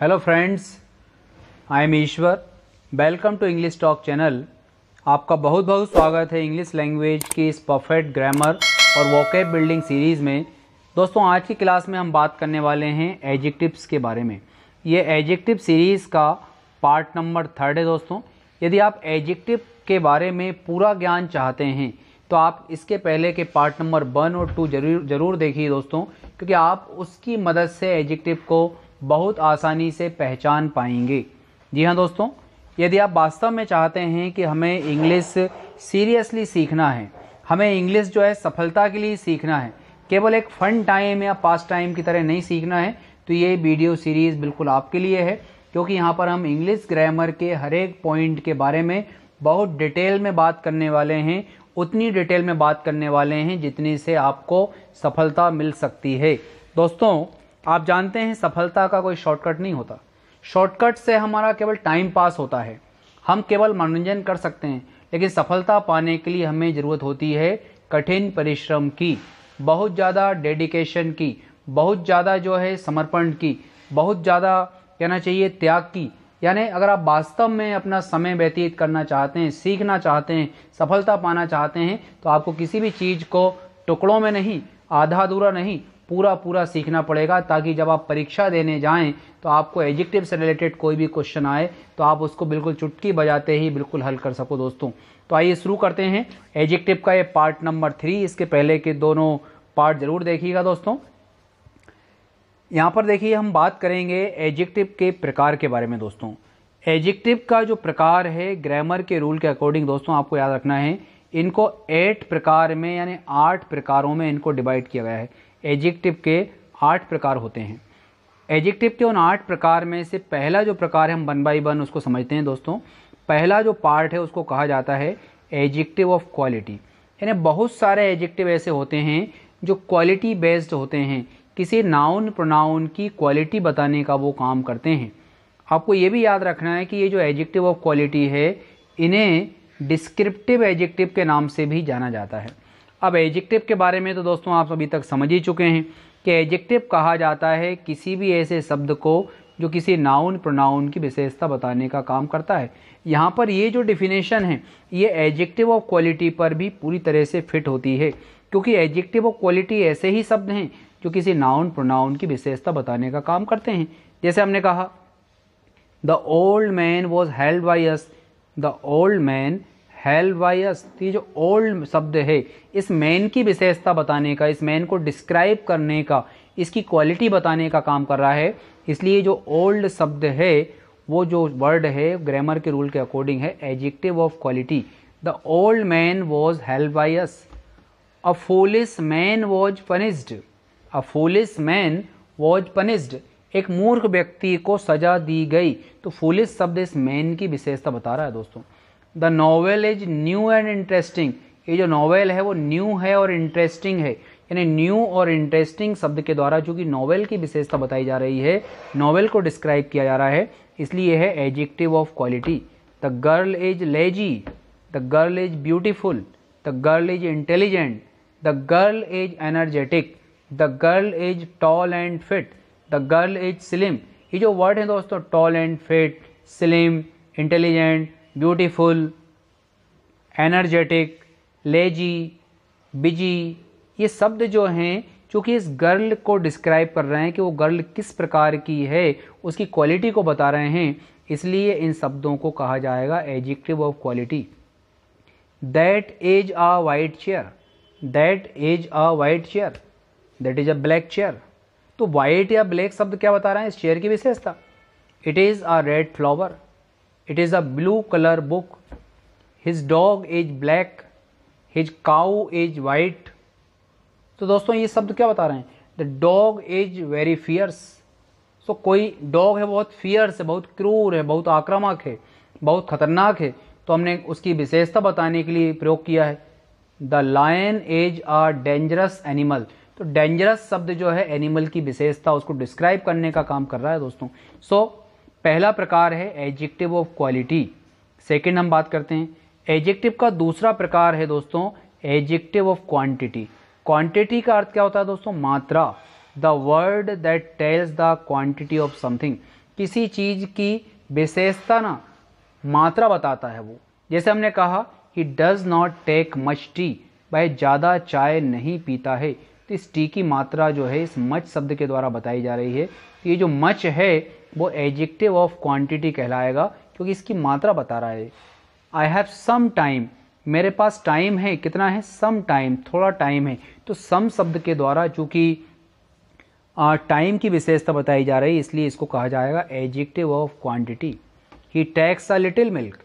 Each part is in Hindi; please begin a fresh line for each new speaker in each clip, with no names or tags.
hello friends I am Ishwar welcome to English talk channel आपका बहुत बहुत स्वागत है इंग्लिश लैंग्वेज की इस परफेक्ट ग्रामर और वॉकेब बिल्डिंग सीरीज़ में दोस्तों आज की क्लास में हम बात करने वाले हैं एडजेक्टिव्स के बारे में ये एजेक्टिव सीरीज़ का पार्ट नंबर थर्ड है दोस्तों यदि आप एडजेक्टिव के बारे में पूरा ज्ञान चाहते हैं तो आप इसके पहले के पार्ट नंबर वन और टू जरूर जरूर देखिए दोस्तों क्योंकि आप उसकी मदद से एजेक्टिव को बहुत आसानी से पहचान पाएंगे जी हाँ दोस्तों यदि आप वास्तव में चाहते हैं कि हमें इंग्लिश सीरियसली सीखना है हमें इंग्लिश जो है सफलता के लिए सीखना है केवल एक फ़न टाइम या पास टाइम की तरह नहीं सीखना है तो ये वीडियो सीरीज़ बिल्कुल आपके लिए है क्योंकि यहाँ पर हम इंग्लिश ग्रामर के हर एक पॉइंट के बारे में बहुत डिटेल में बात करने वाले हैं उतनी डिटेल में बात करने वाले हैं जितनी से आपको सफलता मिल सकती है दोस्तों आप जानते हैं सफलता का कोई शॉर्टकट नहीं होता शॉर्टकट से हमारा केवल टाइम पास होता है हम केवल मनोरंजन कर सकते हैं लेकिन सफलता पाने के लिए हमें ज़रूरत होती है कठिन परिश्रम की बहुत ज़्यादा डेडिकेशन की बहुत ज़्यादा जो है समर्पण की बहुत ज़्यादा कहना चाहिए त्याग की यानी अगर आप वास्तव में अपना समय व्यतीत करना चाहते हैं सीखना चाहते हैं सफलता पाना चाहते हैं तो आपको किसी भी चीज़ को टुकड़ों में नहीं आधा अधूरा नहीं पूरा पूरा सीखना पड़ेगा ताकि जब आप परीक्षा देने जाएं तो आपको एडजेक्टिव से रिलेटेड कोई भी क्वेश्चन आए तो आप उसको बिल्कुल चुटकी बजाते ही बिल्कुल हल कर सको दोस्तों तो आइए शुरू करते हैं एडजेक्टिव का ये पार्ट नंबर थ्री इसके पहले के दोनों पार्ट ज़रूर देखिएगा दोस्तों यहाँ पर देखिए हम बात करेंगे एजिक्टिव के प्रकार के बारे में दोस्तों एजिक्टिव का जो प्रकार है ग्रामर के रूल के अकॉर्डिंग दोस्तों आपको याद रखना है इनको एट प्रकार में यानी आठ प्रकारों में इनको डिवाइड किया गया है एजेक्टिव के आठ प्रकार होते हैं एजेक्टिव के उन आठ प्रकार में से पहला जो प्रकार है हम वन बाई वन उसको समझते हैं दोस्तों पहला जो पार्ट है उसको कहा जाता है एजिक्टिव ऑफ क्वालिटी यानी बहुत सारे एजेक्टिव ऐसे होते हैं जो क्वालिटी बेस्ड होते हैं किसी नाउन प्रोनाउन की क्वालिटी बताने का वो काम करते हैं आपको ये भी याद रखना है कि ये जो एजेक्टिव ऑफ क्वालिटी है इन्हें डिस्क्रिप्टिव एजेक्टिव के नाम से भी जाना जाता है अब एजेक्टिव के बारे में तो दोस्तों आप अभी तक समझ ही चुके हैं कि एजेक्टिव कहा जाता है किसी भी ऐसे शब्द को जो किसी नाउन प्रोनाउन की विशेषता बताने का काम करता है यहाँ पर ये जो डिफिनेशन है ये एजेक्टिव ऑफ क्वालिटी पर भी पूरी तरह से फिट होती है क्योंकि एजेक्टिव ऑफ क्वालिटी ऐसे ही शब्द हैं जो किसी नाउन प्रोनाउन की विशेषता बताने का काम करते हैं जैसे हमने कहा the old man was held by us the old man held by us ये जो ओल्ड शब्द है इस मैन की विशेषता बताने का इस मैन को डिस्क्राइब करने का इसकी क्वालिटी बताने का काम कर रहा है इसलिए जो ओल्ड शब्द है वो जो वर्ड है ग्रामर के रूल के अकॉर्डिंग है adjective of quality the old man was held by us a foolish man was punished a foolish man was punished एक मूर्ख व्यक्ति को सजा दी गई तो फूलिस शब्द इस मैन की विशेषता बता रहा है दोस्तों the novel is new and interesting ये जो नॉवेल है वो न्यू है और इंटरेस्टिंग है यानी न्यू और इंटरेस्टिंग शब्द के द्वारा जो कि नॉवेल की विशेषता बताई जा रही है नॉवेल को डिस्क्राइब किया जा रहा है इसलिए है adjective of quality the girl is lazy the girl is beautiful the girl is intelligent the girl is energetic the girl is tall and fit the girl is slim ये जो वर्ड है दोस्तों tall and fit slim intelligent beautiful energetic lazy busy ये शब्द जो हैं चूँकि इस गर्ल को डिस्क्राइब कर रहे हैं कि वो गर्ल किस प्रकार की है उसकी क्वालिटी को बता रहे हैं इसलिए इन शब्दों को कहा जाएगा adjective of quality that is a white chair that is a white chair that is a black chair तो वाइट या ब्लैक शब्द क्या बता रहे हैं इस चेयर की विशेषता it is a red flower it is a blue colour book his dog is black his cow is white तो दोस्तों ये शब्द क्या बता रहे हैं the dog is very fierce so कोई डॉग है बहुत फियर्स है बहुत क्रूर है बहुत आक्रामक है बहुत खतरनाक है तो हमने उसकी विशेषता बताने के लिए प्रयोग किया है the lion is a dangerous animal तो डेंजरस शब्द जो है एनिमल की विशेषता उसको डिस्क्राइब करने का काम कर रहा है दोस्तों सो so, पहला प्रकार है एडजेक्टिव ऑफ क्वालिटी सेकेंड हम बात करते हैं एडजेक्टिव का दूसरा प्रकार है दोस्तों एडजेक्टिव ऑफ क्वांटिटी क्वांटिटी का अर्थ क्या होता है दोस्तों मात्रा the word that tells the quantity of something किसी चीज़ की विशेषता ना मात्रा बताता है वो जैसे हमने कहा he does not take much tea वह ज़्यादा चाय नहीं पीता है तो इस टी की मात्रा जो है इस मच शब्द के द्वारा बताई जा रही है ये जो मच है वो एडजेक्टिव ऑफ क्वांटिटी कहलाएगा क्योंकि इसकी मात्रा बता रहा है आई हैव सम टाइम मेरे पास टाइम है कितना है सम टाइम थोड़ा टाइम है तो सम शब्द के द्वारा जो टाइम की विशेषता बताई जा रही है इसलिए इसको कहा जाएगा adjective of quantity he takes a little milk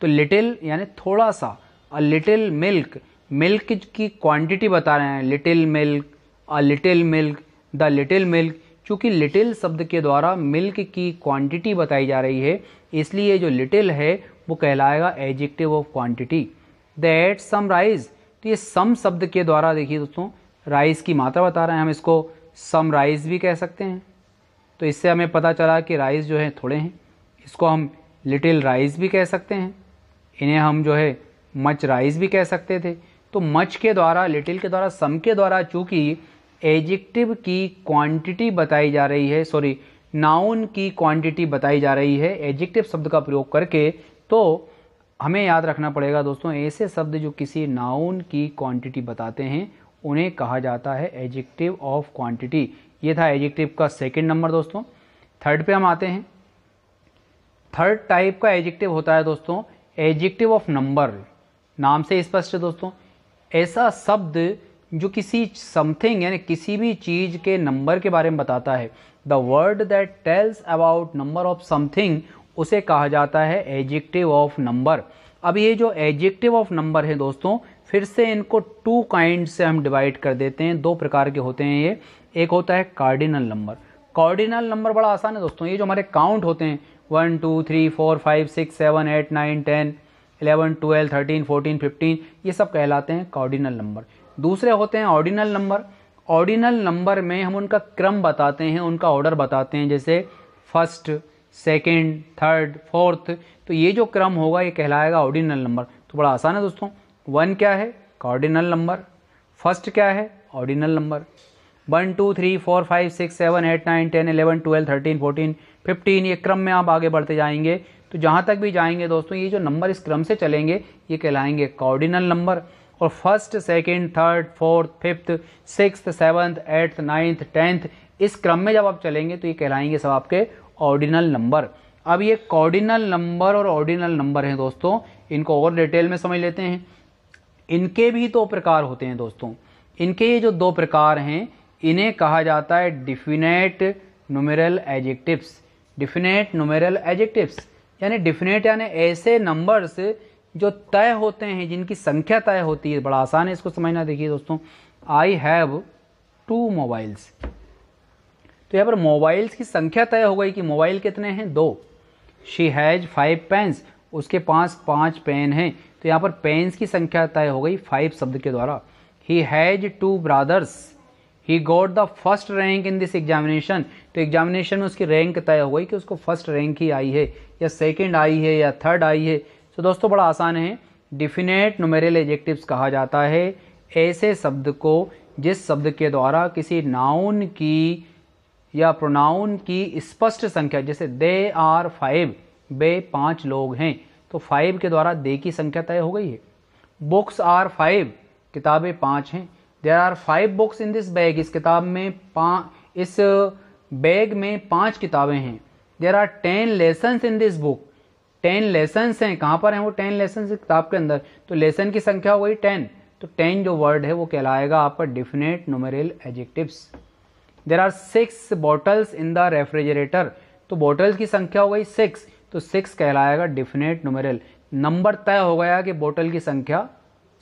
तो लिटिल यानी थोड़ा सा अ लिटिल मिल्क मिल्क की क्वांटिटी बता रहे हैं little milk a little milk the little milk चूंकि लिटिल शब्द के द्वारा मिल्क की क्वांटिटी बताई जा रही है इसलिए जो लिटिल है वो कहलाएगा adjective of quantity that some rice तो ये सम शब्द के द्वारा देखिए दोस्तों राइस की मात्रा बता रहे हैं हम इसको सम राइस भी कह सकते हैं तो इससे हमें पता चला कि राइस जो है थोड़े हैं इसको हम लिटिल राइस भी कह सकते हैं इन्हें हम जो है मच राइस भी कह सकते थे तो मच के द्वारा लिटिल के द्वारा सम के द्वारा चूँकि एजेक्टिव की क्वांटिटी बताई जा रही है सॉरी नाउन की क्वांटिटी बताई जा रही है एजेक्टिव शब्द का प्रयोग करके तो हमें याद रखना पड़ेगा दोस्तों ऐसे शब्द जो किसी नाउन की क्वांटिटी बताते हैं उन्हें कहा जाता है एजेक्टिव ऑफ क्वांटिटी ये था एजेक्टिव का सेकेंड नंबर दोस्तों थर्ड पे हम आते हैं थर्ड टाइप का एजेक्टिव होता है दोस्तों एजेक्टिव ऑफ नंबर नाम से स्पष्ट है दोस्तों ऐसा शब्द जो किसी समथिंग यानी किसी भी चीज़ के नंबर के बारे में बताता है the word that tells about number of something उसे कहा जाता है एजिक्टिव ऑफ नंबर अब ये जो एजिक्टिव ऑफ नंबर है दोस्तों फिर से इनको टू काइंड से हम डिवाइड कर देते हैं दो प्रकार के होते हैं ये एक होता है कार्डिनल नंबर कार्डिनल नंबर बड़ा आसान है दोस्तों ये जो हमारे काउंट होते हैं one two three four five six seven eight nine ten eleven twelve thirteen fourteen fifteen ये सब कहलाते हैं कार्डिनल नंबर दूसरे होते हैं ऑर्डिनल नंबर ऑर्डिनल नंबर में हम उनका क्रम बताते हैं उनका ऑर्डर बताते हैं जैसे फर्स्ट सेकेंड थर्ड फोर्थ तो ये जो क्रम होगा ये कहलाएगा ऑर्डिनल नंबर तो बड़ा आसान है दोस्तों वन क्या है ऑर्डिनल नंबर फर्स्ट क्या है ordinal number one two three four five six seven eight nine ten eleven twelve thirteen fourteen fifteen ये क्रम में आप आगे बढ़ते जाएंगे तो जहाँ तक भी जाएंगे दोस्तों ये जो नंबर इस क्रम से चलेंगे ये कहलाएंगे कॉर्डिनल नंबर और first second third fourth fifth six seventh eighth ninth tenth इस क्रम में जब आप चलेंगे तो ये कहलाएंगे सब आपके ऑर्डिनल नंबर अब ये कॉर्डिनल नंबर और ऑर्डिनल नंबर हैं दोस्तों इनको और डिटेल में समझ लेते हैं इनके भी दो प्रकार होते हैं दोस्तों इनके ये जो दो प्रकार हैं इन्हें कहा जाता है definite numeral adjectives definite numeral adjectives यानी डिफिनेट यानी ऐसे नंबर्स जो तय होते हैं जिनकी संख्या तय होती है बड़ा आसान है इसको समझना देखिए दोस्तों आई हैव टू मोबाइल्स तो यहाँ पर मोबाइल्स की संख्या तय हो गई कि मोबाइल कितने हैं दो शी हैज फाइव पेन्स उसके पास पांच पेन हैं तो यहाँ पर पेन्स की संख्या तय हो गई फाइव शब्द के द्वारा he has two brothers he got the first rank in this examination तो एग्जामिनेशन में उसकी रैंक तय हो गई कि उसको फर्स्ट रैंक ही आई है या सेकेंड आई है या थर्ड आई है तो दोस्तों बड़ा आसान है डिफिनेट नोमेरियल एजेक्टिव्स कहा जाता है ऐसे शब्द को जिस शब्द के द्वारा किसी नाउन की या प्रोनाउन की स्पष्ट संख्या जैसे दे आर फाइव बे पांच लोग हैं तो फाइव के द्वारा दे की संख्या तय हो गई है बुक्स आर फाइव किताबें पांच हैं there are five books in this bag इस किताब में पा इस बैग में पांच किताबें हैं there are ten lesson in this book ten lesson हैं कहाँ पर हैं वो टेन लेसन किताब के अंदर तो लेसन की संख्या हो गई टेन तो टेन जो वर्ड है वो कहलाएगा आपका definite numeral adjectives there are six bottles in the refrigerator तो बॉटल्स की संख्या हो गई सिक्स तो सिक्स कहलाएगा डिफिनेट नोमरल नंबर तय हो गया कि बोटल की संख्या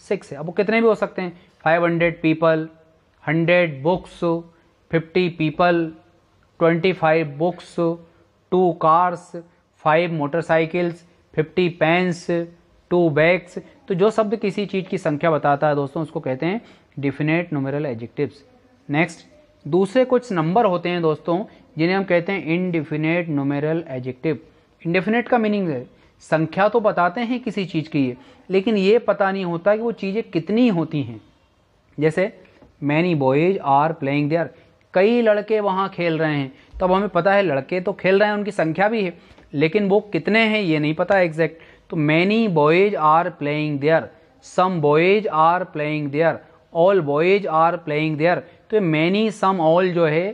सिक्स है अब वो कितने भी हो सकते हैं five hundred people hundred books fifty people twenty five books two cars five motorcycles fifty pens two bags तो जो शब्द किसी चीज़ की संख्या बताता है दोस्तों उसको कहते हैं डिफिनेट नोमरल एडजेक्टिव्स नेक्स्ट दूसरे कुछ नंबर होते हैं दोस्तों जिन्हें हम कहते हैं इनडिफिनेट नोमरल एडजेक्टिव इनडिफिनेट का मीनिंग है संख्या तो बताते हैं किसी चीज़ की लेकिन ये पता नहीं होता कि वो चीज़ें कितनी होती हैं जैसे many boys are playing there कई लड़के वहाँ खेल रहे हैं तो अब हमें पता है लड़के तो खेल रहे हैं उनकी संख्या भी है लेकिन वो कितने हैं ये नहीं पता एग्जैक्ट तो many boys are playing there some boys are playing there all boys are playing there तो मैनी सम ऑल जो है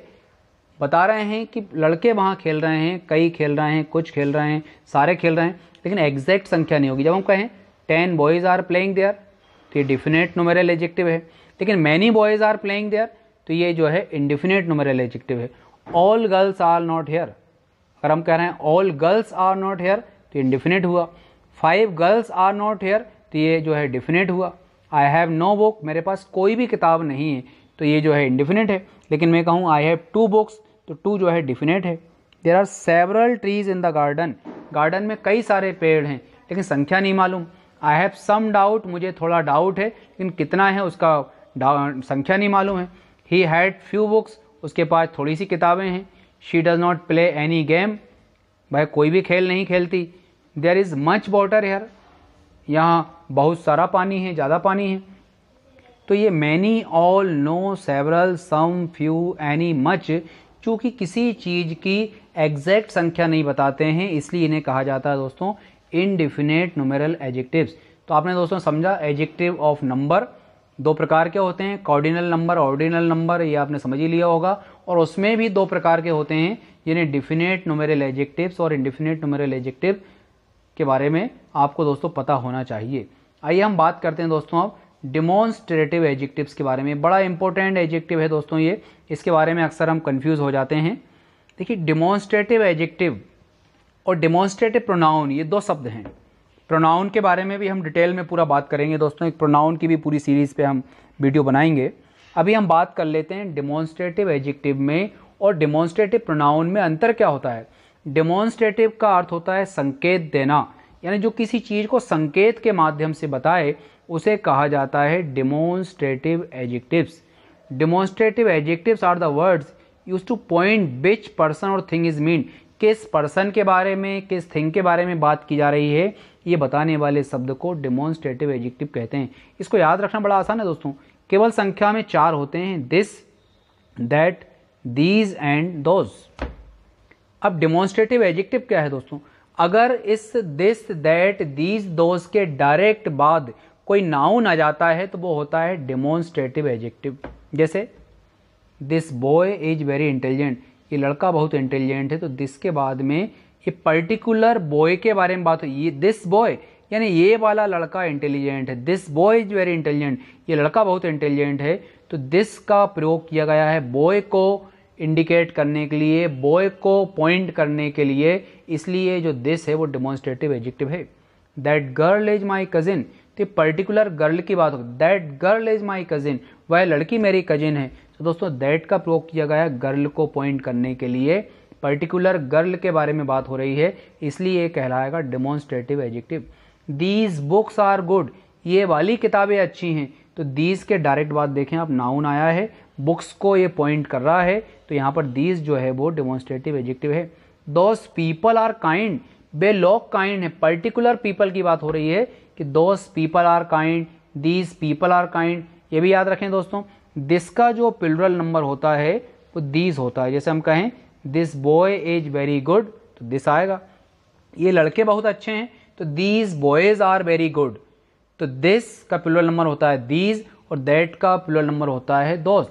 बता रहे हैं कि लड़के वहाँ खेल रहे हैं कई खेल रहे हैं कुछ खेल रहे हैं सारे खेल रहे हैं लेकिन एग्जैक्ट संख्या नहीं होगी जब हम कहें ten boys are playing there तो ये डिफिनेट नोमरल एजेक्टिव है लेकिन many boys are playing there तो ये जो है इनडिफिनेट नोमरल एजेक्टिव है all girls are not here अगर हम कह रहे हैं all girls are not here तो इनडिफिनेट हुआ five girls are not here तो ये जो है डिफिनेट हुआ आई हैव नो बुक मेरे पास कोई भी किताब नहीं है तो ये जो है इनडिफिनेट है लेकिन मैं कहूँ आई हैव टू बुक्स तो टू जो है डिफिनेट है there are several trees in the garden garden में कई सारे पेड़ हैं लेकिन संख्या नहीं मालूम आई हैव सम डाउट मुझे थोड़ा डाउट है लेकिन कितना है उसका संख्या नहीं मालूम है ही हैड फ्यू बुक्स उसके पास थोड़ी सी किताबें हैं she does not play any game भाई कोई भी खेल नहीं खेलती there is much water here यहाँ बहुत सारा पानी है ज़्यादा पानी है तो ये many all no several some few any much चूँकि किसी चीज़ की एग्जैक्ट संख्या नहीं बताते हैं इसलिए इन्हें कहा जाता है दोस्तों इनडिफिनेट नुमेरल एजेक्टिव तो आपने दोस्तों समझा एजेक्टिव ऑफ नंबर दो प्रकार के होते हैं कॉर्डिनल नंबर ऑर्डिनल नंबर ये आपने समझ ही लिया होगा और उसमें भी दो प्रकार के होते हैं यानी डिफिनेट नुमेरल एजेक्टिव्स और इनडिफिनेट नुमेरल एजेक्टिव के बारे में आपको दोस्तों पता होना चाहिए आइए हम बात करते हैं दोस्तों अब डिमॉन्स्ट्रेटिव एजेक्टिव्स के बारे में बड़ा इंपॉर्टेंट एजेक्टिव है दोस्तों ये इसके बारे में अक्सर हम कन्फ्यूज हो जाते हैं देखिए डिमॉन्स्ट्रेटिव एजेक्टिव और डिमॉन्स्ट्रेटिव प्रोनाउन ये दो शब्द हैं प्रोनाउन के बारे में भी हम डिटेल में पूरा बात करेंगे दोस्तों एक प्रोनाउन की भी पूरी सीरीज़ पे हम वीडियो बनाएंगे अभी हम बात कर लेते हैं डिमॉन्स्ट्रेटिव एजेक्टिव में और डिमॉन्स्ट्रेटिव प्रोनाउन में अंतर क्या होता है डिमॉन्स्ट्रेटिव का अर्थ होता है संकेत देना यानी जो किसी चीज़ को संकेत के माध्यम से बताए उसे कहा जाता है demonstrative adjectives demonstrative adjectives are the words use to point which person और थिंग इज मीन किस पर्सन के बारे में किस थिंग के बारे में बात की जा रही है ये बताने वाले शब्द को डिमॉन्स्ट्रेटिव एजेक्टिव कहते हैं इसको याद रखना बड़ा आसान है दोस्तों केवल संख्या में चार होते हैं this that these and those अब डिमॉन्स्ट्रेटिव एडजेक्टिव क्या है दोस्तों अगर इस दिस दैट दीज दोज के डायरेक्ट बाद कोई नाउन आ जाता है तो वो होता है डिमॉन्स्ट्रेटिव एडजेक्टिव जैसे this boy is very intelligent ये लड़का बहुत इंटेलिजेंट है तो दिस के बाद में ये पर्टिकुलर बॉय के बारे में बात हो ये दिस बॉय यानी ये वाला लड़का इंटेलिजेंट है this boy is very intelligent ये लड़का बहुत इंटेलिजेंट है तो दिस का प्रयोग किया गया है बॉय को इंडिकेट करने के लिए बॉय को पॉइंट करने के लिए इसलिए जो दिस है वो डिमॉन्स्ट्रेटिव एजेक्टिव है that girl is my cousin तो पर्टिकुलर गर्ल की बात हो that girl is my cousin वह लड़की मेरी कजिन है तो दोस्तों दैट का प्रयोग किया गया गर्ल को पॉइंट करने के लिए पर्टिकुलर गर्ल के बारे में बात हो रही है इसलिए ये कहलाएगा demonstrative adjective these books are good ये वाली किताबें अच्छी हैं तो दीज के डायरेक्ट बात देखें आप नाउन आया है बुक्स को ये पॉइंट कर रहा है तो यहाँ पर दीज जो है वो डिमॉन्स्ट्रेटिव एजेक्टिव है दोस पीपल आर काइंड बे लॉक काइंड है पर्टिकुलर पीपल की बात हो रही है कि those people are kind these people are kind ये भी याद रखें दोस्तों दिस का जो पिलरल नंबर होता है वो दीज होता है जैसे हम कहें this boy is very good तो दिस आएगा ये लड़के बहुत अच्छे हैं तो these boys are very good तो दिस का प्लुरल नंबर होता है दीज और दैट का प्लुरल नंबर होता है those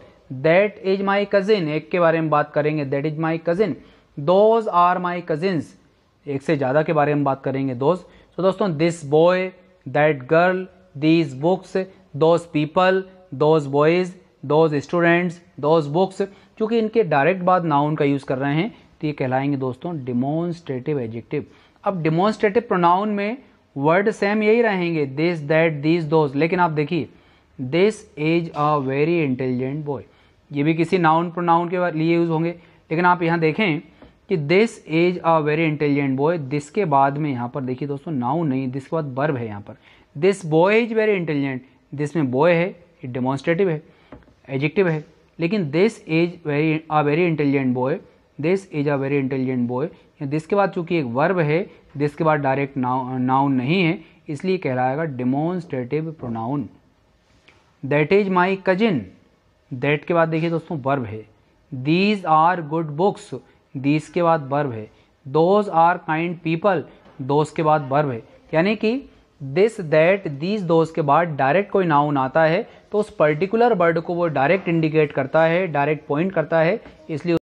that is my cousin एक के बारे में बात करेंगे that is my cousin those are my cousins एक से ज़्यादा के बारे में बात करेंगे दोस्त तो दोस्तों this boy that girl these books those people those boys those students those books क्योंकि इनके डायरेक्ट बाद नाउन का यूज़ कर रहे हैं तो ये कहलाएंगे दोस्तों डिमोन्स्ट्रेटिव एडजेक्टिव अब डिमोन्स्ट्रेटिव प्रोनाउन में वर्ड सेम यही रहेंगे दिस दैट दिस दोज लेकिन आप देखिए this is a very intelligent boy ये भी किसी नाउन प्रोनाउन के लिए यूज होंगे लेकिन आप यहाँ देखें कि this is a very intelligent boy this के बाद में यहाँ पर देखिए दोस्तों नाउन नहीं दिस के बाद बर्ब है यहाँ पर this boy is very intelligent this में बॉय है ये डेमोन्स्ट्रेटिव है एडजेक्टिव है लेकिन this is very a very intelligent boy this is a very intelligent boy this के बाद चूंकि एक वर्ब है दिस के बाद डायरेक्ट नाउ नाउन नहीं है इसलिए कहलाएगा demonstrative pronoun that is my cousin that के बाद देखिए दोस्तों वर्ब है these are good books these के बाद वर्ब है those are kind people those के बाद वर्ब है यानी कि दिस दैट दीज दोज के बाद डायरेक्ट कोई नाउन आता है तो उस पर्टिकुलर वर्ड को वो डायरेक्ट इंडिकेट करता है डायरेक्ट पॉइंट करता है इसलिए